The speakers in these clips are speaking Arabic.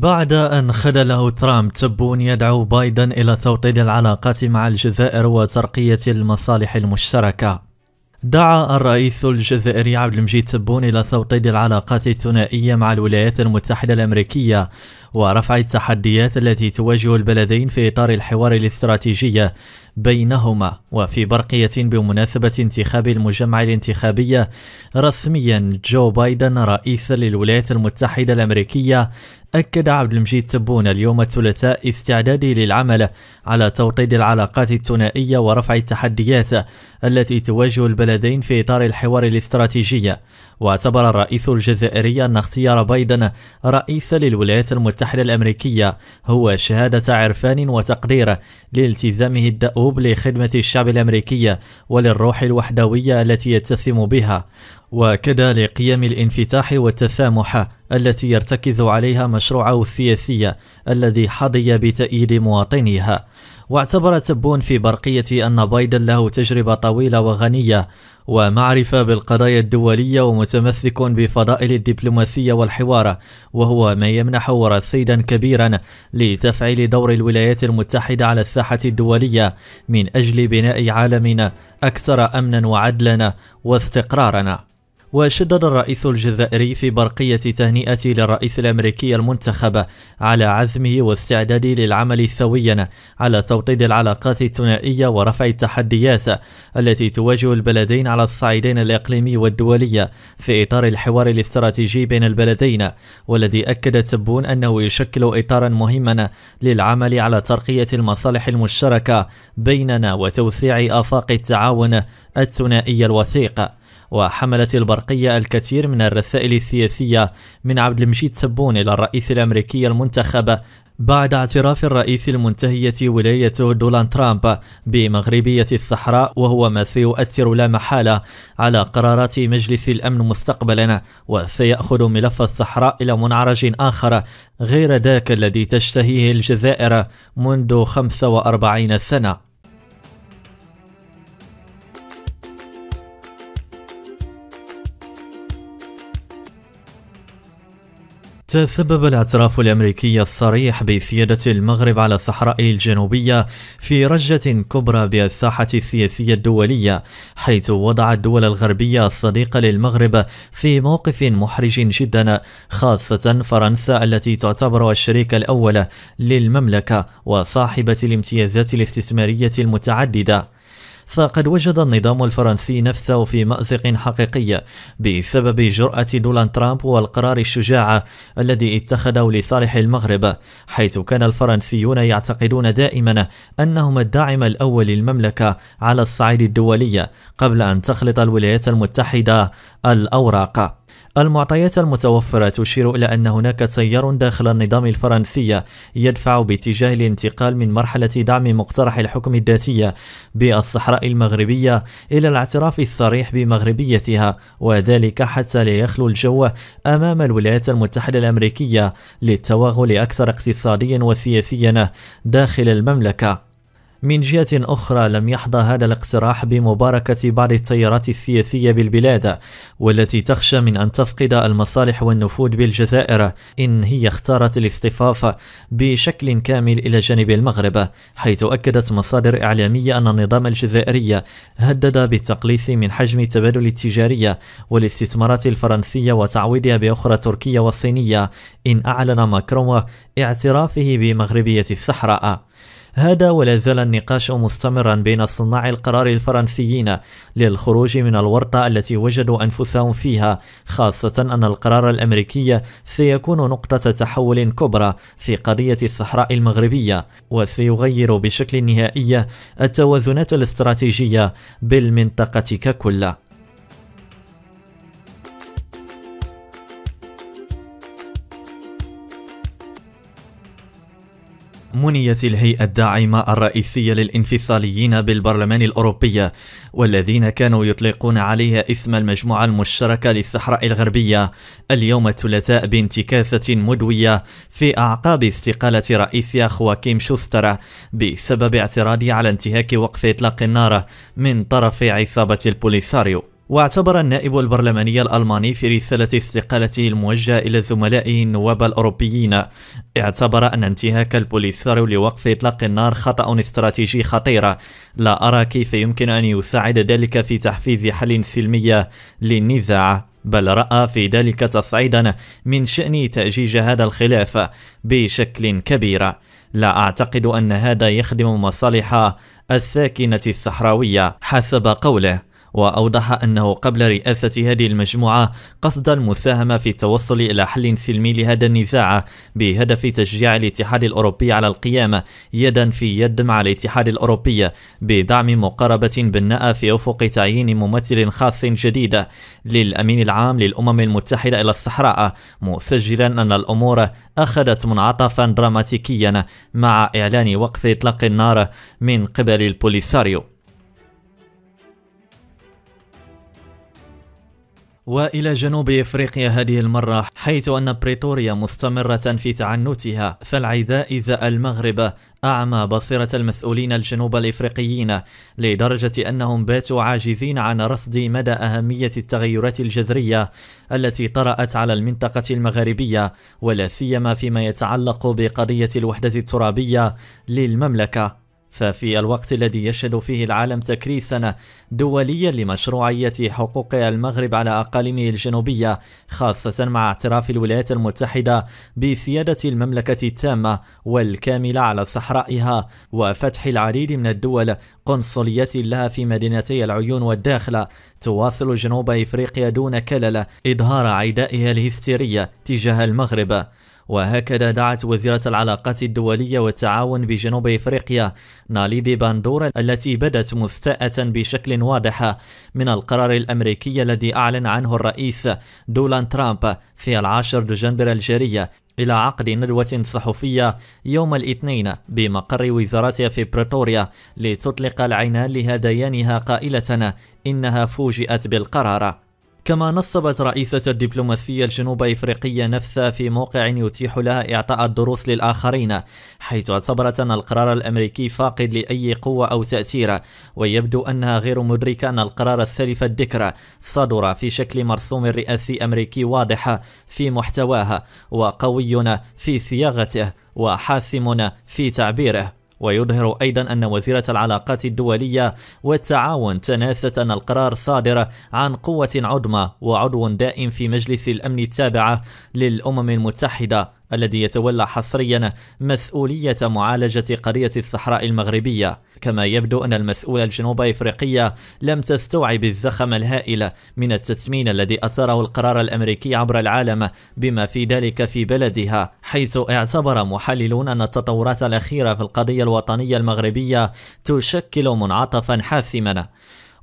بعد أن خذله ترامب تبون يدعو بايدن إلى توطيد العلاقات مع الجزائر وترقية المصالح المشتركة دعا الرئيس الجزائري عبد المجيد تبون إلى توطيد العلاقات الثنائية مع الولايات المتحدة الأمريكية ورفع التحديات التي تواجه البلدين في إطار الحوار الاستراتيجي بينهما وفي برقية بمناسبة انتخاب المجمع الانتخابي رسميا جو بايدن رئيسا للولايات المتحدة الأمريكية أكد عبد المجيد تبون اليوم الثلاثاء استعداده للعمل على توطيد العلاقات الثنائية ورفع التحديات التي تواجه البلدين في إطار الحوار الاستراتيجي واعتبر الرئيس الجزائري أن اختيار بايدن رئيس للولايات المتحدة المتحدة الأمريكية هو شهادة عرفان وتقدير لالتزامه الدؤوب لخدمة الشعب الأمريكي وللروح الوحدوية التي يتسم بها وكذا لقيم الانفتاح والتسامح التي يرتكز عليها مشروعه السياسي الذي حظي بتأييد مواطنيها واعتبر تبون في برقية أن بايدن له تجربة طويلة وغنية ومعرفة بالقضايا الدولية ومتمسك بفضائل الدبلوماسية والحوار وهو ما يمنح رصيدا كبيرا لتفعيل دور الولايات المتحدة على الساحة الدولية من أجل بناء عالم أكثر أمنا وعدلا واستقرارا وشدد الرئيس الجزائري في برقية تهنئة للرئيس الأمريكي المنتخب على عزمه واستعداده للعمل سويا على توطيد العلاقات الثنائية ورفع التحديات التي تواجه البلدين على الصعيدين الإقليمي والدولي في إطار الحوار الاستراتيجي بين البلدين والذي أكد تبون أنه يشكل إطارا مهما للعمل على ترقية المصالح المشتركة بيننا وتوسيع آفاق التعاون الثنائي الوثيق وحملت البرقية الكثير من الرسائل السياسية من عبد المجيد سبون إلى الرئيس الأمريكي المنتخب بعد اعتراف الرئيس المنتهية ولايته دونالد ترامب بمغربية الصحراء وهو ما سيؤثر لا محالة على قرارات مجلس الأمن مستقبلا وسيأخذ ملف الصحراء إلى منعرج آخر غير ذاك الذي تشتهيه الجزائر منذ 45 سنة تسبب الاعتراف الأمريكي الصريح بسيادة المغرب على الصحراء الجنوبية في رجة كبرى بالساحة السياسية الدولية حيث وضع الدول الغربية الصديقة للمغرب في موقف محرج جدا خاصة فرنسا التي تعتبر الشريك الأول للمملكة وصاحبة الامتيازات الاستثمارية المتعددة فقد وجد النظام الفرنسي نفسه في مأزق حقيقي بسبب جرأة دونالد ترامب والقرار الشجاع الذي اتخذه لصالح المغرب حيث كان الفرنسيون يعتقدون دائما أنهم الداعم الأول للمملكة على الصعيد الدولي قبل أن تخلط الولايات المتحدة الأوراق المعطيات المتوفرة تشير إلى أن هناك تيار داخل النظام الفرنسي يدفع باتجاه الانتقال من مرحلة دعم مقترح الحكم الذاتية بالصحراء المغربية إلى الاعتراف الصريح بمغربيتها وذلك حتى لا يخلو الجو أمام الولايات المتحدة الأمريكية للتوغل أكثر اقتصاديا وسياسيا داخل المملكة من جهة أخرى لم يحظى هذا الاقتراح بمباركة بعض التيارات السياسية بالبلاد والتي تخشى من أن تفقد المصالح والنفوذ بالجزائر إن هي اختارت الاصطفاف بشكل كامل إلى جانب المغرب حيث أكدت مصادر إعلامية أن النظام الجزائري هدد بالتقليص من حجم التبادل التجاري والاستثمارات الفرنسية وتعويضها بأخرى تركية والصينية إن أعلن ماكرون اعترافه بمغربية الصحراء هذا ولا زال النقاش مستمرا بين صناع القرار الفرنسيين للخروج من الورطة التي وجدوا أنفسهم فيها خاصة أن القرار الأمريكي سيكون نقطة تحول كبرى في قضية الصحراء المغربية وسيغير بشكل نهائي التوازنات الاستراتيجية بالمنطقة ككل منيت الهيئة الداعمة الرئيسية للانفصاليين بالبرلمان الأوروبي والذين كانوا يطلقون عليها اسم المجموعة المشتركة للصحراء الغربية اليوم الثلاثاء بانتكاسة مدوية في أعقاب استقالة رئيسها خواكيم شوستر بسبب اعتراضه على انتهاك وقف إطلاق النار من طرف عصابة البوليساريو واعتبر النائب البرلماني الألماني في رسالة استقالته الموجهة إلى زملائه النواب الأوروبيين اعتبر أن انتهاك البوليساريو لوقف إطلاق النار خطأ استراتيجي خطير لا أرى كيف يمكن أن يساعد ذلك في تحفيز حل سلمي للنزاع بل رأى في ذلك تصعيدا من شأن تأجيج هذا الخلاف بشكل كبير لا أعتقد أن هذا يخدم مصالح الساكنة الصحراوية حسب قوله وأوضح أنه قبل رئاسة هذه المجموعة قصد المساهمة في التوصل إلى حل سلمي لهذا النزاع بهدف تشجيع الاتحاد الأوروبي على القيام يدا في يد مع الاتحاد الأوروبي بدعم مقاربة بناءة في أفق تعيين ممثل خاص جديد للأمين العام للأمم المتحدة إلى الصحراء مسجلا أن الأمور أخذت منعطفا دراماتيكيا مع إعلان وقف إطلاق النار من قبل البوليساريو والى جنوب افريقيا هذه المره حيث ان بريتوريا مستمره في تعنتها فالعداء إذا المغرب اعمى بصيره المسؤولين الجنوب الافريقيين لدرجه انهم باتوا عاجزين عن رصد مدى اهميه التغيرات الجذريه التي طرات على المنطقه المغاربيه ولا سيما فيما يتعلق بقضيه الوحده الترابيه للمملكه ففي الوقت الذي يشهد فيه العالم تكريسا دوليا لمشروعية حقوق المغرب على أقاليمه الجنوبية خاصة مع اعتراف الولايات المتحدة بسيادة المملكة التامة والكاملة على صحرائها وفتح العديد من الدول قنصليات لها في مدينتي العيون والداخلة تواصل جنوب إفريقيا دون كلل إظهار عدائها الهستيرية تجاه المغرب وهكذا دعت وزيرة العلاقات الدولية والتعاون بجنوب إفريقيا ناليدي باندورا التي بدت مستاءة بشكل واضح من القرار الأمريكي الذي أعلن عنه الرئيس دولان ترامب في العاشر دجنبر الجارية إلى عقد ندوة صحفية يوم الاثنين بمقر وزارتها في بريتوريا لتطلق العينان لهذيانها قائلة إنها فوجئت بالقرار كما نصبت رئيسة الدبلوماسية الجنوب إفريقية نفسها في موقع يتيح لها إعطاء الدروس للآخرين حيث اعتبرت أن القرار الأمريكي فاقد لأي قوة أو تأثير ويبدو أنها غير مدركة أن القرار السلف الذكر صدر في شكل مرسوم رئاسي أمريكي واضح في محتواه وقوي في صياغته وحاسم في تعبيره ويظهر أيضا أن وزيرة العلاقات الدولية والتعاون تناست أن القرار صادر عن قوة عظمى وعضو دائم في مجلس الأمن التابعة للأمم المتحدة الذي يتولى حصريا مسؤولية معالجة قرية الصحراء المغربية كما يبدو أن المسؤولة الجنوب إفريقية لم تستوعب الزخم الهائل من التثمين الذي أثره القرار الأمريكي عبر العالم بما في ذلك في بلدها حيث اعتبر محللون أن التطورات الأخيرة في القضية الوطنية المغربية تشكل منعطفا حاسما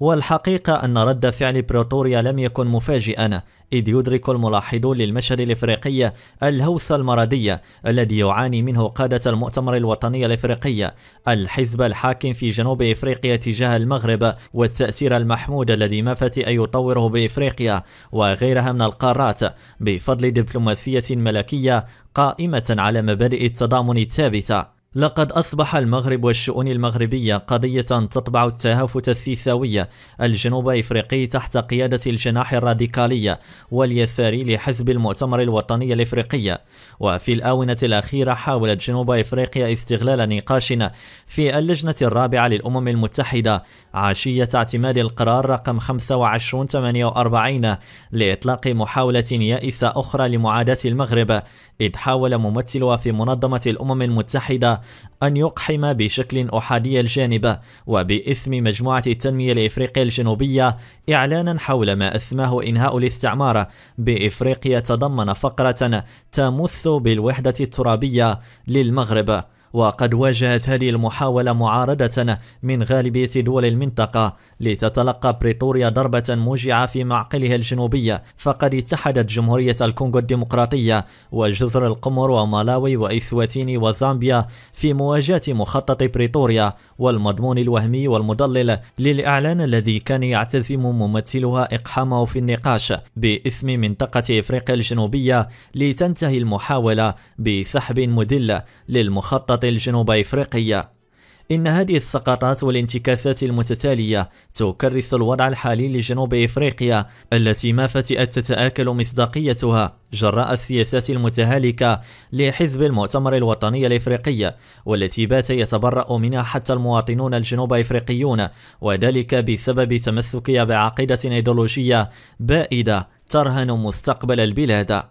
والحقيقة أن رد فعل بريتوريا لم يكن مفاجئا إذ يدرك الملاحظون للمشهد الإفريقي الهوس المرضي الذي يعاني منه قادة المؤتمر الوطني الإفريقي الحزب الحاكم في جنوب إفريقيا تجاه المغرب والتأثير المحمود الذي ما فات أن يطوره بإفريقيا وغيرها من القارات بفضل دبلوماسية ملكية قائمة على مبادئ التضامن الثابتة لقد أصبح المغرب والشؤون المغربية قضية تطبع التهافت الثيثاوي الجنوب إفريقي تحت قيادة الجناح الراديكالي واليساري لحزب المؤتمر الوطني الإفريقي وفي الآونة الأخيرة حاولت جنوب إفريقيا استغلال نقاشنا في اللجنة الرابعة للأمم المتحدة عشية اعتماد القرار رقم 2548 لإطلاق محاولة يائسة أخرى لمعاداة المغرب إذ حاول ممثلها في منظمة الأمم المتحدة أن يقحم بشكل أحادي الجانب وبإثم مجموعة التنمية لإفريقيا الجنوبية إعلانا حول ما أثماه إنهاء الاستعمار بإفريقيا تضمن فقرة تمث بالوحدة الترابية للمغرب وقد واجهت هذه المحاولة معارضة من غالبية دول المنطقة لتتلقى بريتوريا ضربة موجعة في معقلها الجنوبية فقد اتحدت جمهورية الكونغو الديمقراطية وجزر القمر ومالاوي وإثواتيني وزامبيا في مواجهة مخطط بريتوريا والمضمون الوهمي والمضلل للإعلان الذي كان يعتزم ممثلها إقحامه في النقاش باسم منطقة إفريقيا الجنوبية لتنتهي المحاولة بسحب مذل للمخطط الأراضي الجنوب إفريقية إن هذه السقطات والانتكاسات المتتالية تكرس الوضع الحالي لجنوب إفريقيا التي ما فتئت تتآكل مصداقيتها جراء السياسات المتهالكة لحزب المؤتمر الوطني الإفريقي والتي بات يتبرأ منها حتى المواطنون الجنوب إفريقيون وذلك بسبب تمسكها بعقيدة إيديولوجية بائدة ترهن مستقبل البلاد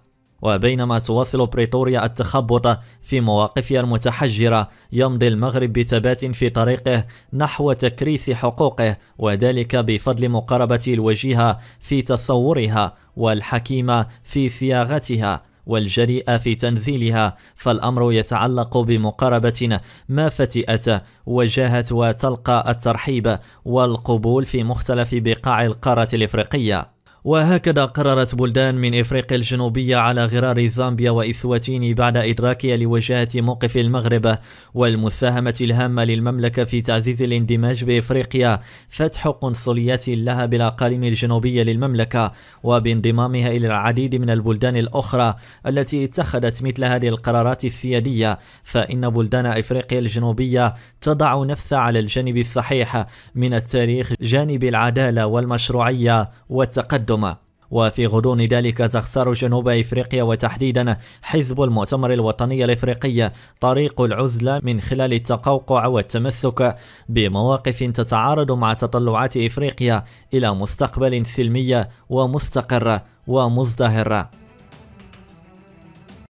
وبينما تواصل بريتوريا التخبط في مواقفها المتحجرة يمضي المغرب بثبات في طريقه نحو تكريس حقوقه وذلك بفضل مقاربة الوجيهة في تصورها والحكيمة في صياغتها والجريئة في تنزيلها فالأمر يتعلق بمقاربة ما فتئت وجاهت وتلقى الترحيب والقبول في مختلف بقاع القارة الإفريقية وهكذا قررت بلدان من إفريقيا الجنوبية على غرار زامبيا وإسواتيني بعد إدراكها لوجاهة موقف المغرب والمساهمة الهامة للمملكة في تعزيز الاندماج بإفريقيا فتح قنصليات لها بالأقاليم الجنوبية للمملكة وبانضمامها إلى العديد من البلدان الأخرى التي اتخذت مثل هذه القرارات السيادية فإن بلدان إفريقيا الجنوبية تضع نفسها على الجانب الصحيح من التاريخ جانب العدالة والمشروعية والتقدم التقدم وفي غضون ذلك تخسر جنوب إفريقيا وتحديدا حزب المؤتمر الوطني الإفريقي طريق العزلة من خلال التقوقع والتمسك بمواقف تتعارض مع تطلعات إفريقيا إلى مستقبل سلمي ومستقر ومزدهر